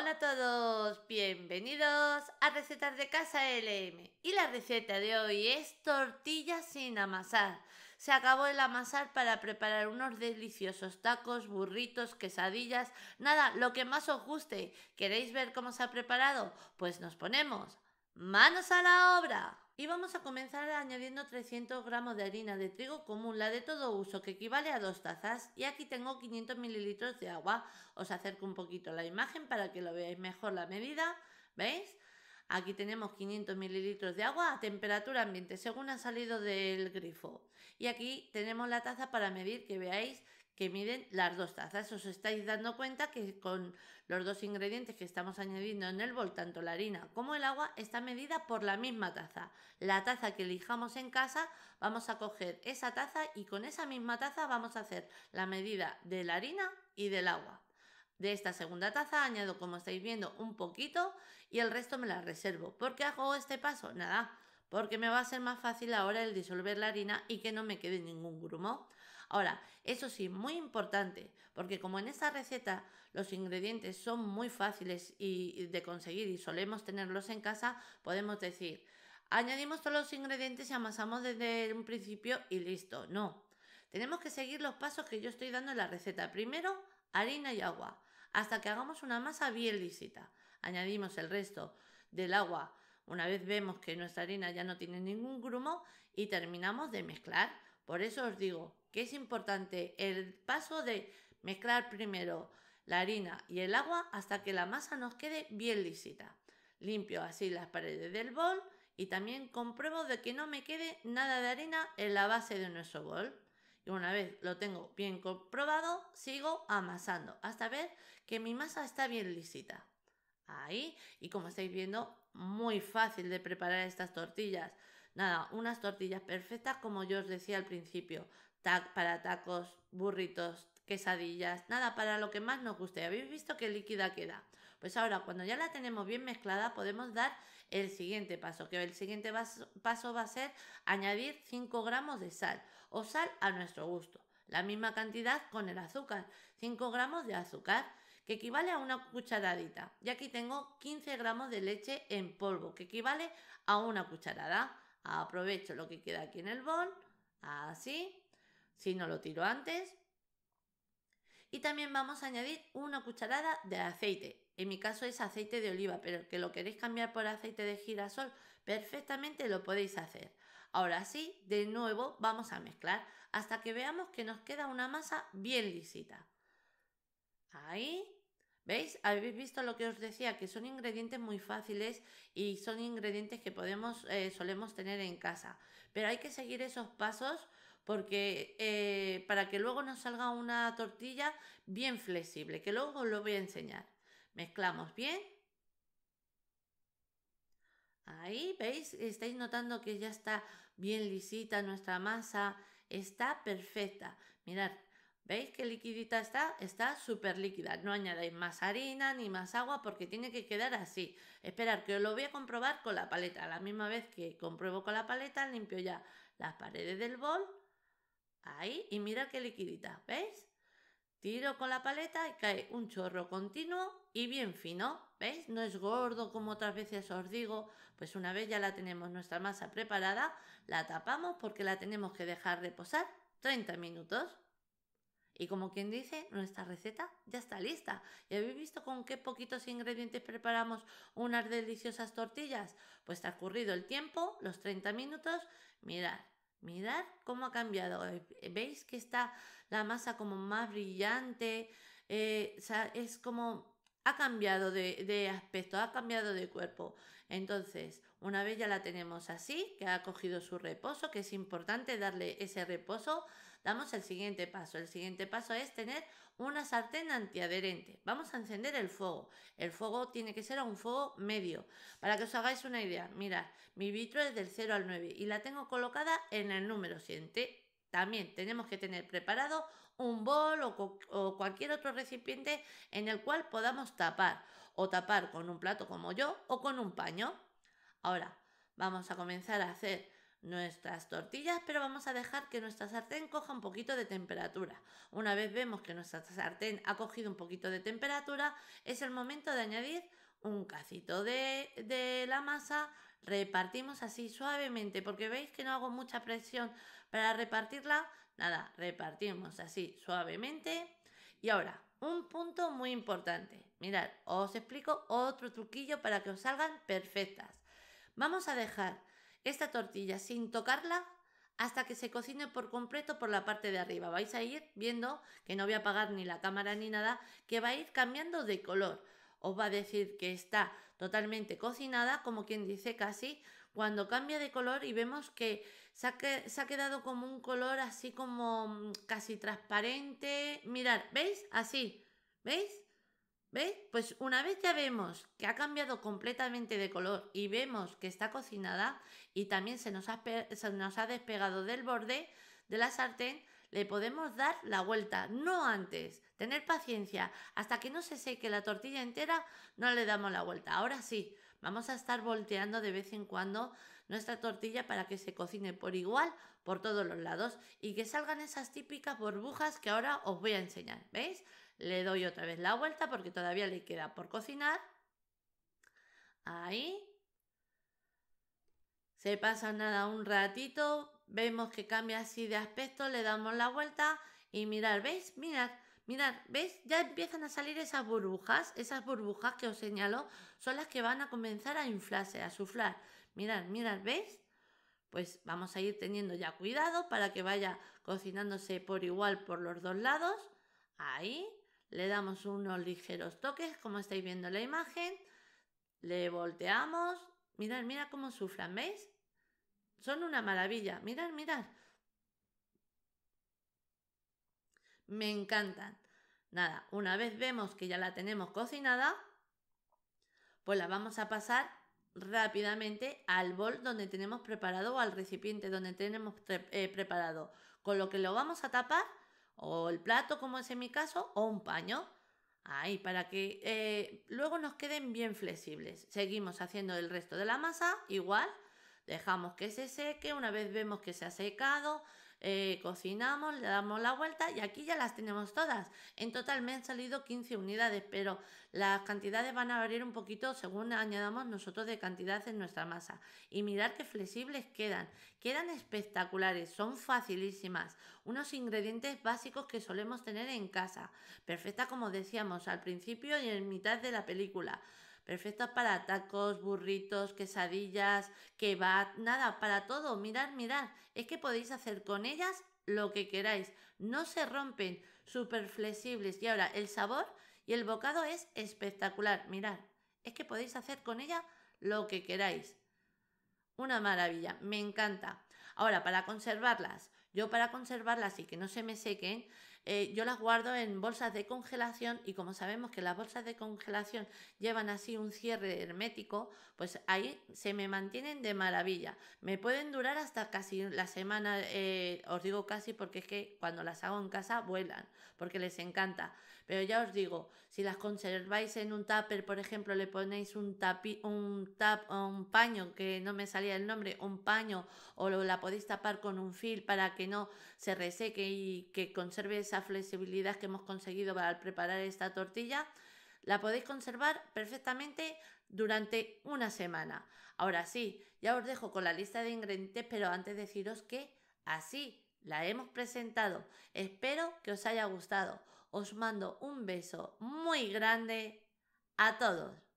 Hola a todos, bienvenidos a Recetas de Casa LM. Y la receta de hoy es tortillas sin amasar. Se acabó el amasar para preparar unos deliciosos tacos, burritos, quesadillas, nada, lo que más os guste. ¿Queréis ver cómo se ha preparado? Pues nos ponemos ¡Manos a la obra! Y vamos a comenzar añadiendo 300 gramos de harina de trigo común, la de todo uso, que equivale a dos tazas. Y aquí tengo 500 mililitros de agua. Os acerco un poquito la imagen para que lo veáis mejor la medida. ¿Veis? Aquí tenemos 500 mililitros de agua a temperatura ambiente, según ha salido del grifo. Y aquí tenemos la taza para medir, que veáis que miden las dos tazas. Os estáis dando cuenta que con los dos ingredientes que estamos añadiendo en el bol, tanto la harina como el agua, está medida por la misma taza. La taza que elijamos en casa, vamos a coger esa taza y con esa misma taza vamos a hacer la medida de la harina y del agua. De esta segunda taza añado, como estáis viendo, un poquito y el resto me la reservo. ¿Por qué hago este paso? Nada, porque me va a ser más fácil ahora el disolver la harina y que no me quede ningún grumo. Ahora, eso sí, muy importante, porque como en esta receta los ingredientes son muy fáciles y, de conseguir y solemos tenerlos en casa, podemos decir, añadimos todos los ingredientes y amasamos desde un principio y listo. No, tenemos que seguir los pasos que yo estoy dando en la receta. Primero, harina y agua, hasta que hagamos una masa bien lícita. Añadimos el resto del agua una vez vemos que nuestra harina ya no tiene ningún grumo y terminamos de mezclar. Por eso os digo, que es importante el paso de mezclar primero la harina y el agua hasta que la masa nos quede bien lisita. Limpio así las paredes del bol y también compruebo de que no me quede nada de harina en la base de nuestro bol. Y una vez lo tengo bien comprobado, sigo amasando hasta ver que mi masa está bien lisita. Ahí, y como estáis viendo, muy fácil de preparar estas tortillas. Nada, unas tortillas perfectas como yo os decía al principio para tacos, burritos, quesadillas, nada para lo que más nos guste. ¿Habéis visto qué líquida queda? Pues ahora, cuando ya la tenemos bien mezclada, podemos dar el siguiente paso, que el siguiente paso va a ser añadir 5 gramos de sal o sal a nuestro gusto. La misma cantidad con el azúcar, 5 gramos de azúcar, que equivale a una cucharadita. Y aquí tengo 15 gramos de leche en polvo, que equivale a una cucharada. Aprovecho lo que queda aquí en el bol, así, si no lo tiro antes. Y también vamos a añadir una cucharada de aceite. En mi caso es aceite de oliva, pero que lo queréis cambiar por aceite de girasol, perfectamente lo podéis hacer. Ahora sí, de nuevo vamos a mezclar hasta que veamos que nos queda una masa bien lisita. Ahí, ¿Veis? Habéis visto lo que os decía, que son ingredientes muy fáciles y son ingredientes que podemos, eh, solemos tener en casa. Pero hay que seguir esos pasos porque eh, para que luego nos salga una tortilla bien flexible, que luego os lo voy a enseñar. Mezclamos bien. Ahí, ¿veis? Estáis notando que ya está bien lisita nuestra masa. Está perfecta. Mirad, ¿veis que liquidita está? Está súper líquida. No añadáis más harina ni más agua porque tiene que quedar así. Esperad que os lo voy a comprobar con la paleta. la misma vez que compruebo con la paleta, limpio ya las paredes del bol Ahí, y mira qué liquidita, ¿veis? Tiro con la paleta y cae un chorro continuo y bien fino, ¿veis? No es gordo como otras veces os digo, pues una vez ya la tenemos nuestra masa preparada, la tapamos porque la tenemos que dejar reposar 30 minutos. Y como quien dice, nuestra receta ya está lista. ¿Y habéis visto con qué poquitos ingredientes preparamos unas deliciosas tortillas? Pues ha transcurrido el tiempo, los 30 minutos, mirad, Mirad cómo ha cambiado. Veis que está la masa como más brillante. Eh, es como ha cambiado de, de, aspecto, ha cambiado de cuerpo. Entonces, una vez ya la tenemos así, que ha cogido su reposo, que es importante darle ese reposo, damos el siguiente paso. El siguiente paso es tener una sartén antiadherente. Vamos a encender el fuego. El fuego tiene que ser a un fuego medio. Para que os hagáis una idea, mira mi vitro es del 0 al 9 y la tengo colocada en el número 7. También tenemos que tener preparado un bol o, cualquier otro recipiente en el cual podamos tapar o tapar con un plato como yo o con un paño. Ahora vamos a comenzar a hacer nuestras tortillas, pero vamos a dejar que nuestra sartén coja un poquito de temperatura. Una vez vemos que nuestra sartén ha cogido un poquito de temperatura, es el momento de añadir un cacito de, de la masa, repartimos así suavemente, porque veis que no hago mucha presión para repartirla, nada, repartimos así suavemente. Y ahora, un punto muy importante. Mirad, os explico otro truquillo para que os salgan perfectas. Vamos a dejar esta tortilla sin tocarla hasta que se cocine por completo por la parte de arriba. Vais a ir viendo, que no voy a apagar ni la cámara ni nada, que va a ir cambiando de color. Os va a decir que está totalmente cocinada, como quien dice casi, cuando cambia de color y vemos que se ha, quedado como un color así como mm, casi transparente. Mirad, ¿veis? Así, ¿veis? ¿Veis? Pues una vez ya vemos que ha cambiado completamente de color y vemos que está cocinada y también se nos ha, nos ha despegado del borde de la sartén, le podemos dar la vuelta, no antes. Tener paciencia, hasta que no se seque la tortilla entera, no le damos la vuelta. Ahora sí, vamos a estar volteando de vez en cuando nuestra tortilla para que se cocine por igual por todos los lados y que salgan esas típicas burbujas que ahora os voy a enseñar. ¿Veis? Le doy otra vez la vuelta porque todavía le queda por cocinar. Ahí. Se pasa nada un ratito, vemos que cambia así de aspecto, le damos la vuelta y mirar, ¿veis? Mirad, mirad, ¿veis? Ya empiezan a salir esas burbujas, esas burbujas que os señalo son las que van a comenzar a inflarse, a suflar. Mirad, mirad, ¿veis? Pues vamos a ir teniendo ya cuidado para que vaya cocinándose por igual por los dos lados. Ahí le damos unos ligeros toques, como estáis viendo en la imagen, le volteamos, mirad, mirad cómo sufran, ¿veis? Son una maravilla, mirad, mirad. Me encantan. Nada, una vez vemos que ya la tenemos cocinada, pues la vamos a pasar rápidamente al bol donde tenemos preparado o al recipiente donde tenemos eh, preparado. Con lo que lo vamos a tapar o el plato, como es en mi caso, o un paño. Ahí, para que eh, luego nos queden bien flexibles. Seguimos haciendo el resto de la masa igual. Dejamos que se seque. Una vez vemos que se ha secado, eh, cocinamos, le damos la vuelta y aquí ya las tenemos todas. En total me han salido 15 unidades, pero las cantidades van a variar un poquito según añadamos nosotros de cantidad en nuestra masa. Y mirar qué flexibles quedan, quedan espectaculares, son facilísimas, unos ingredientes básicos que solemos tener en casa, perfecta como decíamos al principio y en mitad de la película. Perfecta para tacos, burritos, quesadillas, kebab, nada, para todo. Mirad, mirad. Es que podéis hacer con ellas lo que queráis. No se rompen, súper flexibles. Y ahora el sabor y el bocado es espectacular. Mirad, es que podéis hacer con ella lo que queráis. Una maravilla, me encanta. Ahora, para conservarlas, yo para conservarlas y que no se me sequen, eh, yo las guardo en bolsas de congelación y como sabemos que las bolsas de congelación llevan así un cierre hermético, pues ahí se me mantienen de maravilla. Me pueden durar hasta casi la semana, eh, os digo casi porque es que cuando las hago en casa vuelan, porque les encanta. Pero ya os digo, si las conserváis en un tupper, por ejemplo, le ponéis un, tapi, un, tap, un paño, que no me salía el nombre, un paño, o lo, la podéis tapar con un fil para que no se reseque y que conserves esa flexibilidad que hemos conseguido para preparar esta tortilla, la podéis conservar perfectamente durante una semana. Ahora sí, ya os dejo con la lista de ingredientes, pero antes deciros que así la hemos presentado. Espero que os haya gustado. Os mando un beso muy grande a todos.